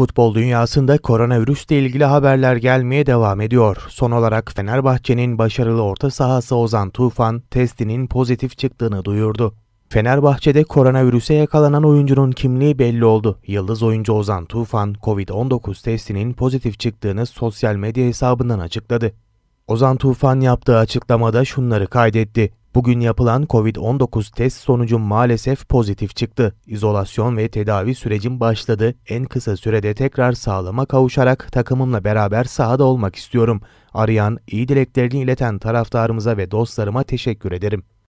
Futbol dünyasında koronavirüsle ilgili haberler gelmeye devam ediyor. Son olarak Fenerbahçe'nin başarılı orta sahası Ozan Tufan testinin pozitif çıktığını duyurdu. Fenerbahçe'de koronavirüse yakalanan oyuncunun kimliği belli oldu. Yıldız oyuncu Ozan Tufan, Covid-19 testinin pozitif çıktığını sosyal medya hesabından açıkladı. Ozan Tufan yaptığı açıklamada şunları kaydetti. Bugün yapılan COVID-19 test sonucu maalesef pozitif çıktı. İzolasyon ve tedavi sürecim başladı. En kısa sürede tekrar sağlama kavuşarak takımımla beraber sahada olmak istiyorum. Arayan, iyi dileklerini ileten taraftarımıza ve dostlarıma teşekkür ederim.